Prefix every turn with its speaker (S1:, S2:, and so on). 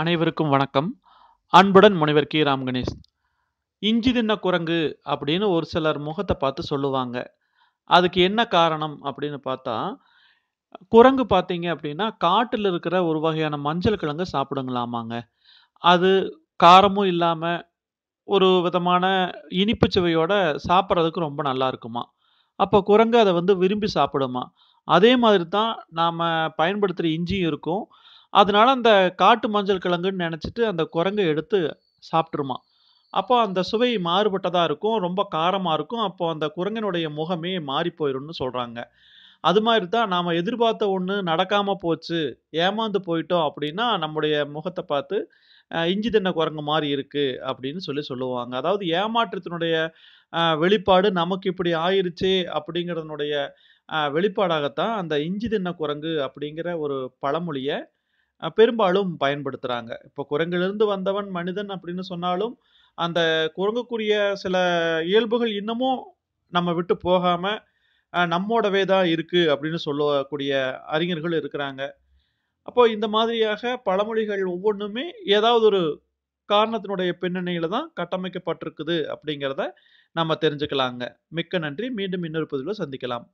S1: அனைவருக்கும் வணக்கம் அன்புடன் முனைவர் கே ராம் கணேஷ் இஞ்சி தின்ன குரங்கு அப்படின்னு ஒரு சிலர் முகத்தை பார்த்து சொல்லுவாங்க அதுக்கு என்ன காரணம் அப்படின்னு பார்த்தா குரங்கு பார்த்தீங்க அப்படின்னா காட்டில் இருக்கிற ஒரு வகையான மஞ்சள் கிழங்கு சாப்பிடுங்களாமாங்க அது காரமும் இல்லாமல் ஒரு விதமான இனிப்பு சுவையோட சாப்பிட்றதுக்கு ரொம்ப நல்லா இருக்குமா அப்போ குரங்கு அதை வந்து விரும்பி சாப்பிடுமா அதே மாதிரி தான் நாம் பயன்படுத்துகிற இஞ்சியும் இருக்கும் அதனால அந்த காட்டு மஞ்சள் கிழங்குன்னு நினச்சிட்டு அந்த குரங்கு எடுத்து சாப்பிட்ருமா அப்போ அந்த சுவை மாறுபட்டதாக இருக்கும் ரொம்ப காரமாக இருக்கும் அப்போ அந்த குரங்கனுடைய முகமே மாறி போயிடும்னு சொல்கிறாங்க அது மாதிரி தான் நாம் எதிர்பார்த்த ஒன்று நடக்காமல் போச்சு ஏமாந்து போயிட்டோம் அப்படின்னா நம்முடைய முகத்தை பார்த்து இஞ்சி தின்ன குரங்கு மாதிரி இருக்குது அப்படின்னு சொல்லி சொல்லுவாங்க அதாவது ஏமாற்றத்தினுடைய வெளிப்பாடு நமக்கு இப்படி ஆயிருச்சு அப்படிங்கிறதுனுடைய வெளிப்பாடாகத்தான் அந்த இஞ்சி தின்ன குரங்கு அப்படிங்கிற ஒரு பழமொழியை பெரும்பாலும் பயன்படுத்துகிறாங்க இப்போ குரங்கிலிருந்து வந்தவன் மனிதன் அப்படின்னு சொன்னாலும் அந்த குரங்குக்குரிய சில இயல்புகள் இன்னமும் நம்ம விட்டு போகாமல் நம்மோடவே தான் இருக்குது அப்படின்னு சொல்லக்கூடிய அறிஞர்கள் இருக்கிறாங்க அப்போது இந்த மாதிரியாக பழமொழிகள் ஒவ்வொன்றுமே ஏதாவது ஒரு காரணத்தினுடைய பின்னணியில் தான் கட்டமைக்கப்பட்டிருக்குது அப்படிங்கிறத நம்ம தெரிஞ்சுக்கலாங்க மிக்க நன்றி மீண்டும் இன்னொரு பதிவில் சந்திக்கலாம்